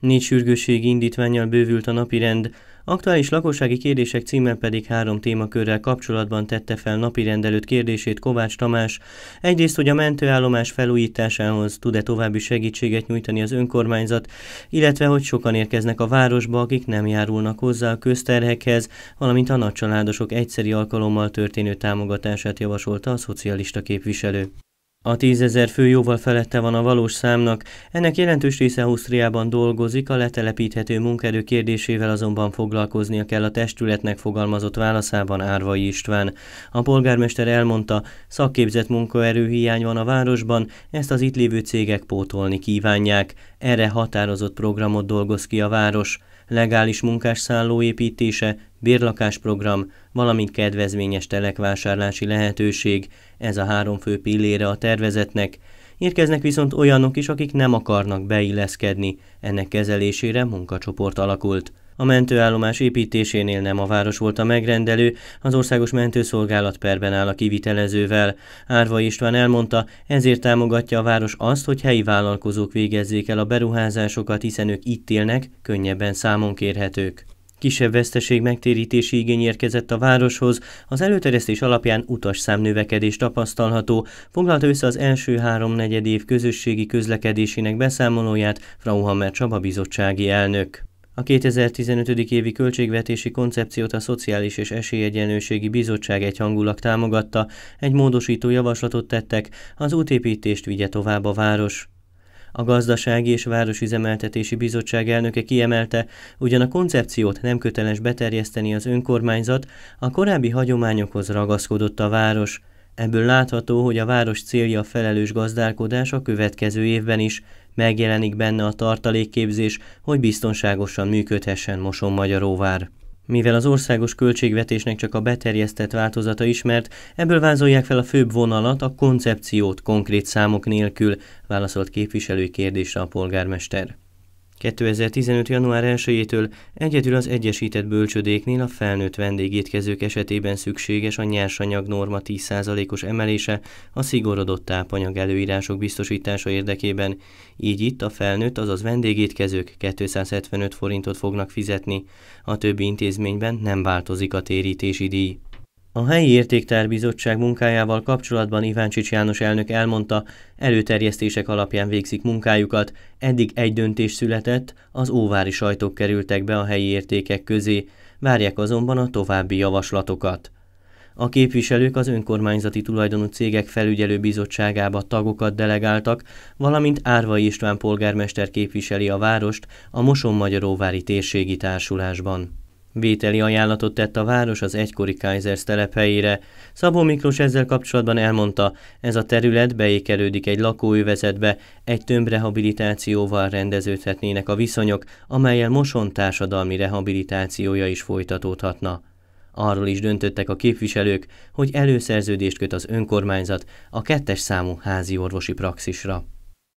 Négy sürgősségi indítványjal bővült a napirend, aktuális lakossági kérdések címmel pedig három témakörrel kapcsolatban tette fel napirend előtt kérdését Kovács Tamás. Egyrészt, hogy a mentőállomás felújításához tud-e további segítséget nyújtani az önkormányzat, illetve hogy sokan érkeznek a városba, akik nem járulnak hozzá a közterhekhez, valamint a nagycsaládosok egyszeri alkalommal történő támogatását javasolta a szocialista képviselő. A tízezer fő jóval felette van a valós számnak, ennek jelentős része Ausztriában dolgozik, a letelepíthető munkaerő kérdésével azonban foglalkoznia kell a testületnek fogalmazott válaszában Árvai István. A polgármester elmondta, szakképzett munkaerő hiány van a városban, ezt az itt lévő cégek pótolni kívánják. Erre határozott programot dolgoz ki a város, legális munkásszálló építése, bérlakásprogram, valamint kedvezményes telekvásárlási lehetőség, ez a három fő pillére a tervezetnek. Érkeznek viszont olyanok is, akik nem akarnak beilleszkedni, ennek kezelésére munkacsoport alakult. A mentőállomás építésénél nem a város volt a megrendelő, az országos mentőszolgálat perben áll a kivitelezővel. Árva István elmondta, ezért támogatja a város azt, hogy helyi vállalkozók végezzék el a beruházásokat, hiszen ők itt élnek, könnyebben számon kérhetők. Kisebb veszteség megtérítési igény érkezett a városhoz, az előterjesztés alapján utasszám növekedés tapasztalható, foglalta össze az első három negyed év közösségi közlekedésének beszámolóját Frauhammer Csaba bizottsági elnök. A 2015. évi költségvetési koncepciót a Szociális és Esélyegyenlőségi Bizottság egyhangulag támogatta, egy módosító javaslatot tettek, az útépítést vigye tovább a város. A Gazdasági és Városüzemeltetési Bizottság elnöke kiemelte, ugyan a koncepciót nem köteles beterjeszteni az önkormányzat, a korábbi hagyományokhoz ragaszkodott a város. Ebből látható, hogy a város célja a felelős gazdálkodás a következő évben is, Megjelenik benne a tartalékképzés, hogy biztonságosan működhessen Moson Magyaróvár. Mivel az országos költségvetésnek csak a beterjesztett változata ismert, ebből vázolják fel a főbb vonalat, a koncepciót konkrét számok nélkül, válaszolt képviselő kérdésre a polgármester. 2015. január 1-től egyedül az egyesített bölcsödéknél a felnőtt vendégétkezők esetében szükséges a nyersanyag norma 10%-os emelése a szigorodott tápanyag előírások biztosítása érdekében. Így itt a felnőtt, azaz vendégétkezők 275 forintot fognak fizetni. A többi intézményben nem változik a térítési díj. A helyi értéktárbizottság munkájával kapcsolatban Iváncsics János elnök elmondta, előterjesztések alapján végzik munkájukat, eddig egy döntés született, az óvári sajtok kerültek be a helyi értékek közé, várják azonban a további javaslatokat. A képviselők az önkormányzati tulajdonú cégek felügyelő bizottságába tagokat delegáltak, valamint Árvai István polgármester képviseli a várost a Moson-Magyaróvári térségi társulásban. Vételi ajánlatot tett a város az egykori Kaisers telephelyére. Szabó Miklós ezzel kapcsolatban elmondta, ez a terület beékelődik egy lakóövezetbe, egy rehabilitációval rendeződhetnének a viszonyok, amelyel Moson társadalmi rehabilitációja is folytatódhatna. Arról is döntöttek a képviselők, hogy előszerződést köt az önkormányzat a kettes számú házi orvosi praxisra.